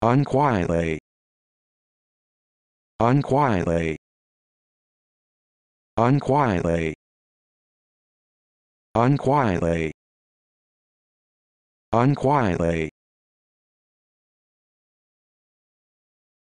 Unquietly. Unquietly. Unquietly. Unquietly. Unquietly.